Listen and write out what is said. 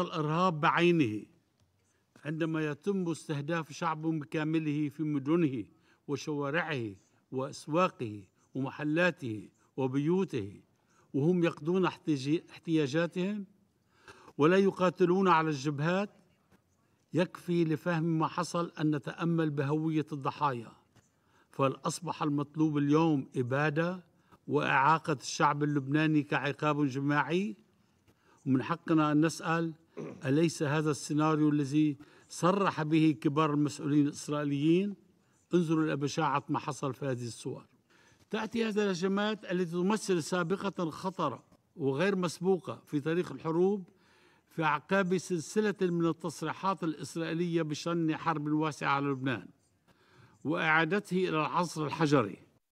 الارهاب بعينه عندما يتم استهداف شعب بكامله في مدنه وشوارعه واسواقه ومحلاته وبيوته وهم يقضون احتياجاتهم ولا يقاتلون على الجبهات يكفي لفهم ما حصل ان نتامل بهويه الضحايا فالأصبح المطلوب اليوم اباده واعاقه الشعب اللبناني كعقاب جماعي ومن حقنا ان نسال أليس هذا السيناريو الذي صرح به كبار المسؤولين الإسرائيليين انظروا إلى بشاعة ما حصل في هذه الصور تأتي هذه الهجمات التي تمثل سابقة خطرة وغير مسبوقة في تاريخ الحروب في أعقاب سلسلة من التصريحات الإسرائيلية بشن حرب واسعة على لبنان وإعادته إلى العصر الحجري